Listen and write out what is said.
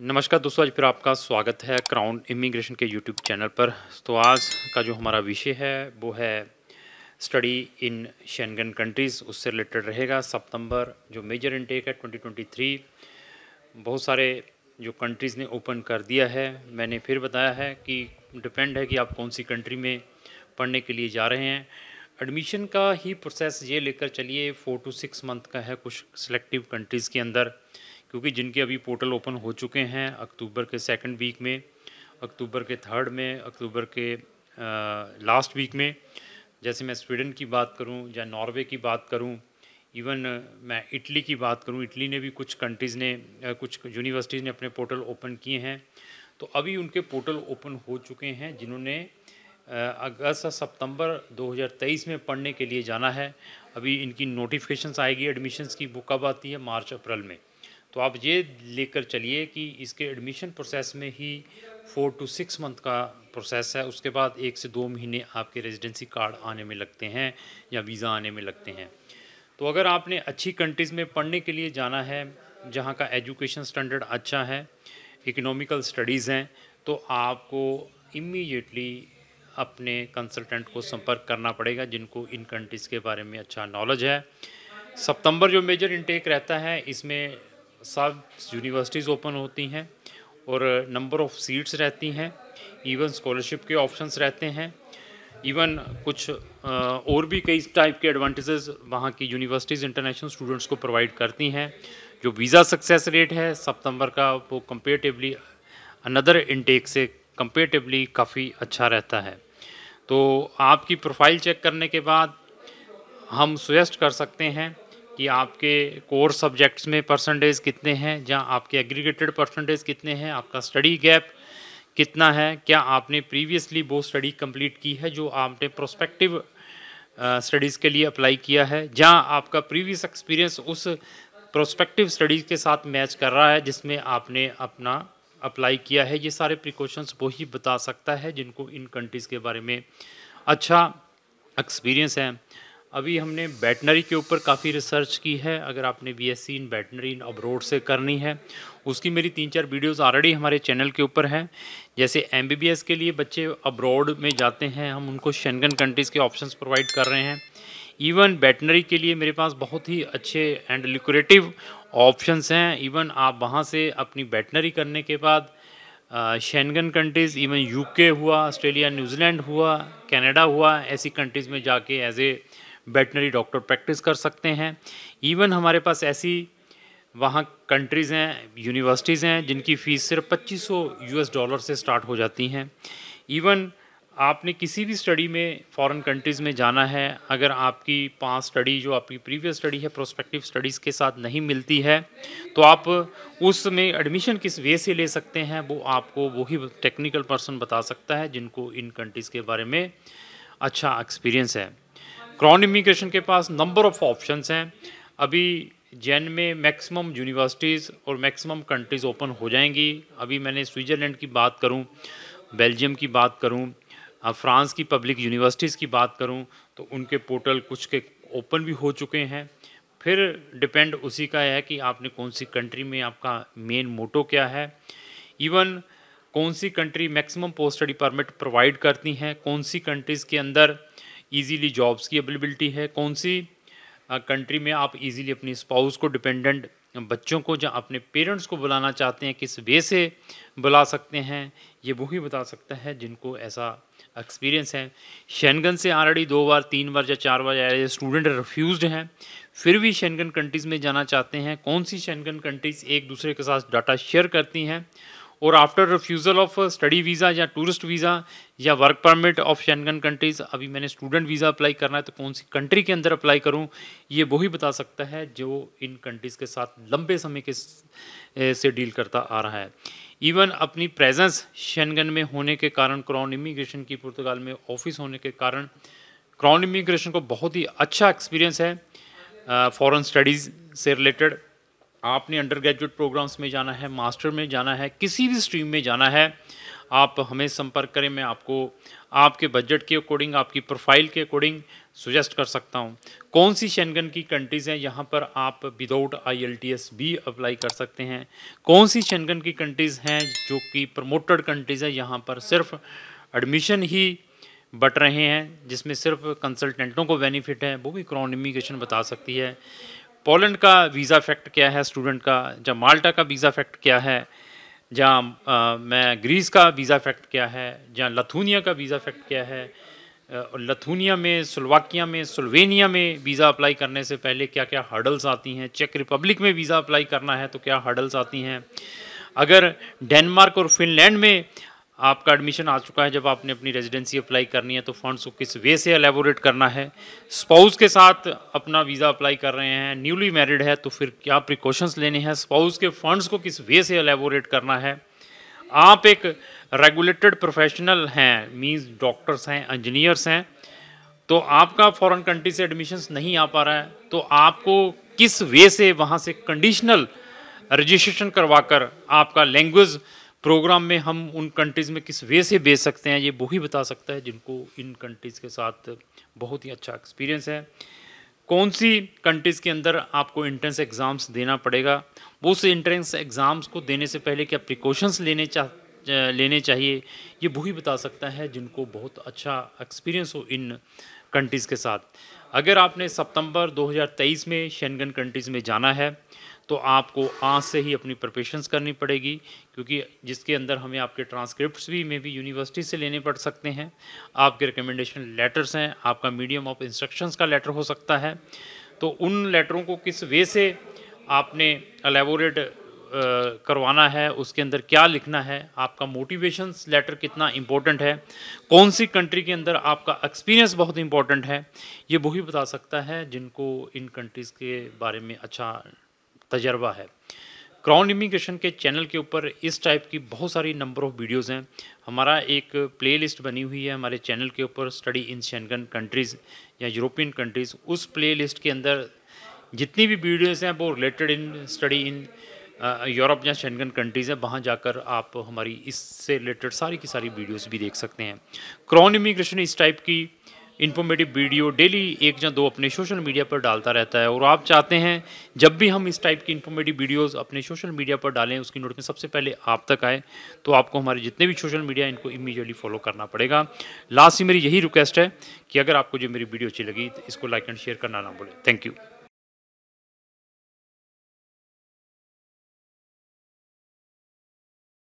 नमस्कार दोस्तों आज फिर आपका स्वागत है क्राउन इमिग्रेशन के यूट्यूब चैनल पर तो आज का जो हमारा विषय है वो है स्टडी इन शेंगन कंट्रीज़ उससे रिलेटेड रहेगा सितंबर जो मेजर इनटेक है 2023 बहुत सारे जो कंट्रीज़ ने ओपन कर दिया है मैंने फिर बताया है कि डिपेंड है कि आप कौन सी कंट्री में पढ़ने के लिए जा रहे हैं एडमिशन का ही प्रोसेस ये लेकर चलिए फ़ोर टू सिक्स मंथ का है कुछ सेलेक्टिव कंट्रीज़ के अंदर क्योंकि जिनके अभी पोर्टल ओपन हो चुके हैं अक्टूबर के सेकंड वीक में अक्टूबर के थर्ड में अक्टूबर के लास्ट वीक में जैसे मैं स्वीडन की बात करूं या नॉर्वे की बात करूं इवन मैं इटली की बात करूं इटली ने भी कुछ कंट्रीज़ ने कुछ यूनिवर्सिटीज़ ने अपने पोर्टल ओपन किए हैं तो अभी उनके पोर्टल ओपन हो चुके हैं जिन्होंने अगस्त सितंबर 2023 में पढ़ने के लिए जाना है अभी इनकी नोटिफिकेशंस आएगी एडमिशन्स की बुक कब आती है मार्च अप्रैल में तो आप ये लेकर चलिए कि इसके एडमिशन प्रोसेस में ही फोर टू सिक्स मंथ का प्रोसेस है उसके बाद एक से दो महीने आपके रेजिडेंसी कार्ड आने में लगते हैं या वीज़ा आने में लगते हैं तो अगर आपने अच्छी कंट्रीज़ में पढ़ने के लिए जाना है जहाँ का एजुकेशन स्टैंडर्ड अच्छा है इकोनॉमिकल स्टडीज़ हैं तो आपको इमीडिएटली अपने कंसल्टेंट को संपर्क करना पड़ेगा जिनको इन कंट्रीज़ के बारे में अच्छा नॉलेज है सितंबर जो मेजर इनटेक रहता है इसमें सब यूनिवर्सिटीज़ ओपन होती हैं और नंबर ऑफ़ सीट्स रहती हैं इवन स्कॉलरशिप के ऑप्शंस रहते हैं इवन कुछ और भी कई टाइप के एडवांटेजेस वहाँ की यूनिवर्सिटीज़ इंटरनेशनल स्टूडेंट्स को प्रोवाइड करती हैं जो वीज़ा सक्सेस रेट है सितंबर का वो कंपेरेटिवली अनदर इनटेक से कंपेरेटिवली काफ़ी अच्छा रहता है तो आपकी प्रोफाइल चेक करने के बाद हम सुजेस्ट कर सकते हैं कि आपके कोर सब्जेक्ट्स में परसेंटेज कितने हैं जहाँ आपके एग्रीगेटेड परसेंटेज कितने हैं आपका स्टडी गैप कितना है क्या आपने प्रीवियसली वो स्टडी कंप्लीट की है जो आपने प्रोस्पेक्टिव स्टडीज़ के लिए अप्लाई किया है जहाँ आपका प्रीवियस एक्सपीरियंस उस प्रोस्पेक्टिव स्टडीज़ के साथ मैच कर रहा है जिसमें आपने अपना अप्लाई किया है ये सारे प्रिकॉशंस वो ही बता सकता है जिनको इन कंट्रीज़ के बारे में अच्छा एक्सपीरियंस है अभी हमने बैटनरी के ऊपर काफ़ी रिसर्च की है अगर आपने B S C in veterinary in abroad से करनी है उसकी मेरी तीन चार वीडियोस ऑलरेडी हमारे चैनल के ऊपर हैं जैसे एम के लिए बच्चे अब्रोड में जाते हैं हम उनको शेंगन कंट्रीज़ के ऑप्शंस प्रोवाइड कर रहे हैं इवन बैटनरी के लिए मेरे पास बहुत ही अच्छे एंड लिक्रेटिव ऑप्शनस हैं इवन आप वहाँ से अपनी बैटनरी करने के बाद शेंगन कंट्रीज़ इवन के हुआ ऑस्ट्रेलिया न्यूजीलैंड हुआ कनाडा हुआ ऐसी कंट्रीज़ में जाके as a veterinary doctor practice कर सकते हैं इवन हमारे पास ऐसी वहाँ कंट्रीज़ हैं यूनिवर्सिटीज़ हैं जिनकी फ़ीस सिर्फ 2500 यूएस डॉलर से स्टार्ट हो जाती हैं इवन आपने किसी भी स्टडी में फॉरेन कंट्रीज़ में जाना है अगर आपकी पाँच स्टडी जो आपकी प्रीवियस स्टडी है प्रोस्पेक्टिव स्टडीज़ के साथ नहीं मिलती है तो आप उसमें एडमिशन किस वे से ले सकते हैं वो आपको वही टेक्निकल पर्सन बता सकता है जिनको इन कंट्रीज़ के बारे में अच्छा एक्सपीरियंस है क्राउन इमिग्रेशन के पास नंबर ऑफ ऑप्शंस हैं अभी जैन में मैक्सिमम यूनिवर्सिटीज़ और मैक्सिमम कंट्रीज़ ओपन हो जाएंगी अभी मैंने स्विट्ज़रलैंड की बात करूं बेल्जियम की बात करूं फ्रांस की पब्लिक यूनिवर्सिटीज़ की बात करूं तो उनके पोर्टल कुछ के ओपन भी हो चुके हैं फिर डिपेंड उसी का है कि आपने कौन सी कंट्री में आपका मेन मोटो क्या है इवन कौन सी country maximum post study permit provide करती हैं कौन सी कंट्रीज़ के अंदर ईजीली जॉब्स की अवेलेबिलिटी है कौन सी कंट्री में आप इजीली अपने स्पाउस को डिपेंडेंट बच्चों को जहाँ अपने पेरेंट्स को बुलाना चाहते हैं किस वे से बुला सकते हैं ये वो ही बता सकता है जिनको ऐसा एक्सपीरियंस है शैनगन से ऑलरेडी दो बार तीन बार या चार बार आए स्टूडेंट रिफ्यूज़ हैं फिर भी शैनगन कंट्रीज़ में जाना चाहते हैं कौन सी शैनगन कंट्रीज़ एक दूसरे के साथ डाटा शेयर करती हैं और after refusal of study visa या टूरिस्ट वीज़ा या work permit of Schengen countries अभी मैंने स्टूडेंट वीज़ा अप्लाई करना है तो कौन सी कंट्री के अंदर अप्लाई करूं ये वो ही बता सकता है जो इन कंट्रीज़ के साथ लंबे समय के से डील करता आ रहा है इवन अपनी प्रेजेंस शेंगन में होने के कारण क्राउन इमिग्रेशन की पुर्तगाल में ऑफिस होने के कारण क्राउन इमिग्रेशन को बहुत ही अच्छा एक्सपीरियंस है फ़ॉरन स्टडीज़ से रिलेटेड आपने अंडर ग्रेजुएट प्रोग्राम्स में जाना है मास्टर में जाना है किसी भी स्ट्रीम में जाना है आप हमें संपर्क करें मैं आपको आपके बजट के अकॉर्डिंग आपकी प्रोफाइल के अकॉर्डिंग सुजेस्ट कर सकता हूं कौन सी शेंगन की कंट्रीज़ हैं यहाँ पर आप विदाउट आई भी अप्लाई कर सकते हैं कौन सी शेंगन की कंट्रीज़ हैं जो कि प्रमोटेड कंट्रीज़ हैं यहाँ पर सिर्फ एडमिशन ही बट रहे हैं जिसमें सिर्फ कंसल्टेंटों को बेनिफिट है वो भी क्रॉन इमिग्रेशन बता सकती है पोलैंड का वीज़ा फैक्ट क्या है स्टूडेंट का या माल्टा का वीज़ा फैक्ट क्या है या मैं ग्रीस का वीज़ा फैक्ट क्या है या लथूनिया का वीज़ा फैक्ट क्या है और लथूनिया में सुलवाकिया में सुलवेनिया में वीज़ा अप्लाई करने से पहले क्या क्या हर्डल्स आती हैं चेक रिपब्लिक में वीज़ा अप्लाई करना है तो क्या हर्डल्स आती हैं अगर डेनमार्क और फिनलैंड में आपका एडमिशन आ चुका है जब आपने अपनी रेजिडेंसी अप्लाई करनी है तो फंड्स को किस वे से अलेबोरेट करना है स्पाउस के साथ अपना वीज़ा अप्लाई कर रहे हैं न्यूली मैरिड है तो फिर क्या प्रिकॉशंस लेने हैं स्पाउस के फंड्स को किस वे से अलेबोरेट करना है आप एक रेगुलेटेड प्रोफेशनल हैं मीन्स डॉक्टर्स हैं इंजीनियर्स हैं तो आपका फॉरन कंट्री से एडमिशन्स नहीं आ पा रहा है तो आपको किस वे से वहाँ से कंडीशनल रजिस्ट्रेशन करवा कर आपका लैंग्वेज प्रोग्राम में हम उन कंट्रीज़ में किस वे से बेच सकते हैं ये वो ही बता सकता है जिनको इन कंट्रीज़ के साथ बहुत ही अच्छा एक्सपीरियंस है कौन सी कंट्रीज़ के अंदर आपको इंट्रेंस एग्ज़ाम्स देना पड़ेगा वो से इंट्रेंस एग्ज़ाम्स को देने से पहले क्या प्रिकॉशंस लेने चाह लेने चाहिए ये वो ही बता सकता है जिनको बहुत अच्छा एक्सपीरियंस हो इन कंट्रीज़ के साथ अगर आपने सितंबर 2023 में शेंगन कंट्रीज़ में जाना है तो आपको आज से ही अपनी प्रिपरेशंस करनी पड़ेगी क्योंकि जिसके अंदर हमें आपके ट्रांसक्रिप्ट्स भी मे भी यूनिवर्सिटी से लेने पड़ सकते हैं आपके रिकमेंडेशन लेटर्स हैं आपका मीडियम ऑफ इंस्ट्रक्शंस का लेटर हो सकता है तो उन लेटरों को किस वे से आपने अलेबोरेट करवाना है उसके अंदर क्या लिखना है आपका मोटिवेशन लेटर कितना इम्पोर्टेंट है कौन सी कंट्री के अंदर आपका एक्सपीरियंस बहुत इम्पोर्टेंट है ये वही बता सकता है जिनको इन कंट्रीज़ के बारे में अच्छा तजर्बा है क्राउन इमिग्रेशन के चैनल के ऊपर इस टाइप की बहुत सारी नंबर ऑफ़ वीडियोस हैं हमारा एक प्लेलिस्ट बनी हुई है हमारे चैनल के ऊपर स्टडी इन शेंगन कंट्रीज़ या यूरोपियन कंट्रीज़ उस प्लेलिस्ट के अंदर जितनी भी वीडियोस हैं वो related in study in Europe या शेंगन कंट्रीज़ हैं वहाँ जाकर आप हमारी इससे रिलेटेड सारी की सारी वीडियोज़ भी देख सकते हैं क्रॉन इमिग्रेशन इस टाइप की इन्फॉर्मेटिव वीडियो डेली एक या दो अपने सोशल मीडिया पर डालता रहता है और आप चाहते हैं जब भी हम इस टाइप की इन्फॉर्मेटिव वीडियोस अपने सोशल मीडिया पर डालें उसकी में सबसे पहले आप तक आए तो आपको हमारे जितने भी सोशल मीडिया इनको इमीडिएटली फॉलो करना पड़ेगा लास्ट में मेरी यही रिक्वेस्ट है कि अगर आपको जो मेरी वीडियो अच्छी लगी तो इसको लाइक एंड शेयर करना ना भूलें थैंक यू